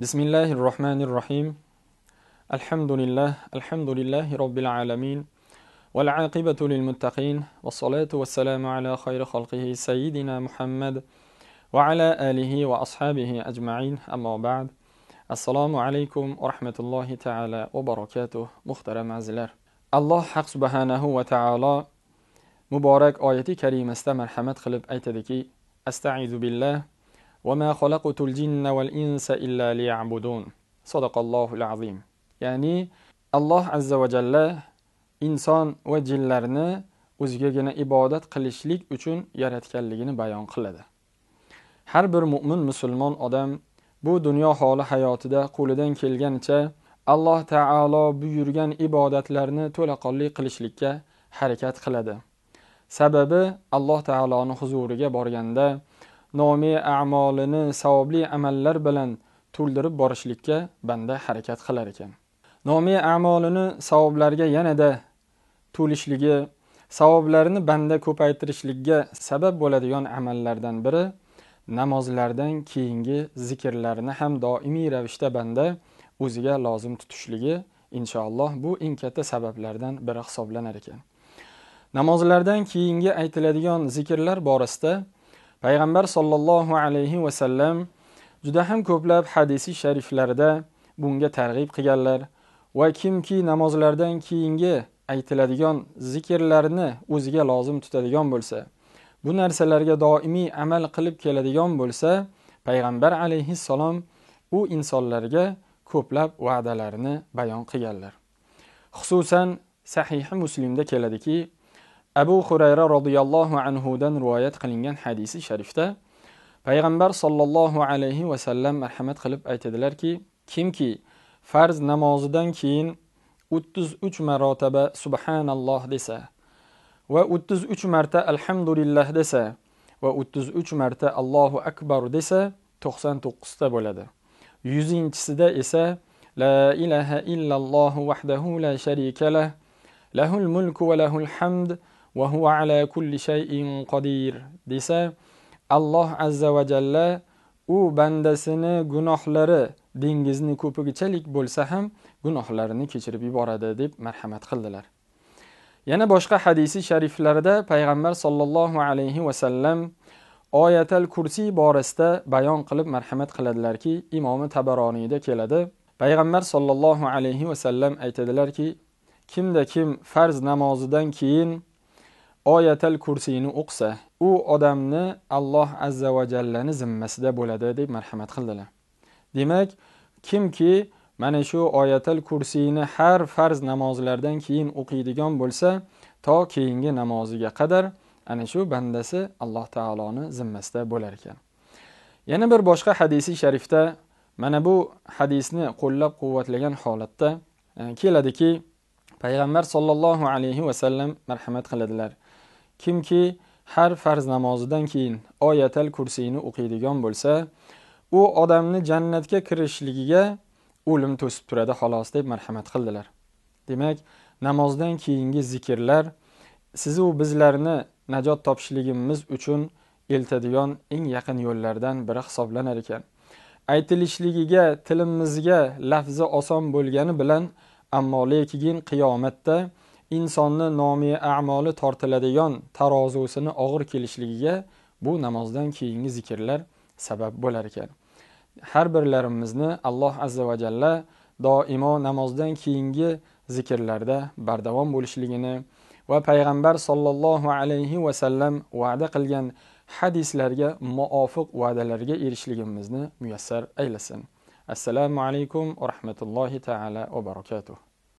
بسم الله الرحمن الرحيم الحمد لله الحمد لله رب العالمين والعاقبة للمتقين والصلاة والسلام على خير خلقه سيدنا محمد وعلى آله وأصحابه أجمعين أما بعد السلام عليكم ورحمة الله تعالى وبركاته مختار عزيزlar الله حق سبحانه وتعالى مبارك muborak كريم استمر حمد خلب أيتدكي أستعيذ بالله وَمَا خَلَقُتُ الْجِنَّ وَالْإِنسَ إِلَّا لِيَعْبُدُونَ Sadakallahu azim. Ya'ni Alloh azza va jalla inson va jinlarni o'zigagina ibodat qilishlik uchun yaratganligini bayon qiladi. Har bir mo'min musulmon odam bu dunyo holi hayotida qo'lidan kelganicha Alloh taolo buyurgan ibodatlarni to'laqonli qilishlikka harakat qiladi. Sababi Alloh taoloni huzuriga borganda nomi a'molini savobli amallar bilan to'ldirib borishlikka banda harakat qilar ekan nomi a'molini savoblarga yanada to'lishligi savoblarni banda ko'paytirishlikka sabab bo'ladigan amallardan biri namozlardan keyingi zikrlarni ham doimiy ravishda banda o'ziga lozim tutishligi inshaalloh bu eng katta sabablardan biri hisoblanar ekan namozlardan keyingi aytiladigan zikrlar borasida payg'ambar sollallohu alayhi vasallam juda ham ko'plab hadisi shariflarda bunga targ'ib qilganlar va kimki namozlardan keyingi aytiladigan zikrlarni o'ziga lozim tutadigan bo'lsa bu narsalarga doimiy amal qilib keladigan bo'lsa payg'ambar alayhissalom u insonlarga ko'plab va'dalarni bayon qilganlar xususan sahihi muslimda keladiki abu xurayra roziyallohu anhudan rivoyat qilingan hadisi sharifda payg'ambar sollallohu alayhi vasallam marhamat qilib aytadilarki kimki farz namozidan keyin 33 marotaba subhanalloh desa va 33 marta alhamdulillah desa va 33 marta allohu akbar desa 99 ta bo'ladi 100-sida esa la ilaha illalloh vahdahu la sharika lah lahul mulku va lahul hamd va huva ala kulli shayin qodir desa alloh azza va jalla u bandasini gunohlari dengizni ko'pigichalik bo'lsa ham gunohlarini kechirib yuboradi deb marhamat qildilar yana boshqa hadisi shariflarida payg'ambar sollallohu alayhi vasallam oyatal kursiy borasida bayon qilib marhamat qiladilarki imomi tabaroniyda keladi payg'ambar sollallohu alayhi vasallam aytadilarki kimda kim farz namozidan keyin oyatal kursiyni o'qisa u odamni alloh azza va jallani zimmasida bo'ladi deb marhamat qildilar demak kimki mana shu oyatal kursiyni har farz namozlardan keyin o'qiydigan bo'lsa to keyingi namoziga qadar ana shu bandasi alloh taoloni zimmasida bo'lar ekan yana bir boshqa hadisi sharifda mana bu hadisni qo'llab quvvatlagan holatda e, keladiki payg'ambar sollallohu alayhi vasallam marhamat qiladilar kimki har farz namozidan keyin oyatal kursiyni o'qiydigan bo'lsa u odamni jannatga kirishligiga o'lim to'sib turadi xolos deb marhamat qildilar demak namozdan keyingi zikrlar sizu bizlarni najot topishligimiz uchun eltadigan eng yaqin yo'llardan biri hisoblanar ekan aytilishligiga tilimizga lafzi oson bo'lgani bilan ammo lekin qiyomatda insonni nomi a'moli tortiladigan tarozusini og'ir kelishligiga bu namozdan keyingi zikrlar sabab bo'lar ekan har birlarimizni alloh azza va jalla doimo namozdan keyingi zikrlarda bardavom bo'lishligini va payg'ambar sollallohu alayhi vasallam va'da qilgan hadislarga muvofiq va'dalarga erishligimizni muyassar aylasin assalomu alaykum va rahmatullohi taala va barakatuh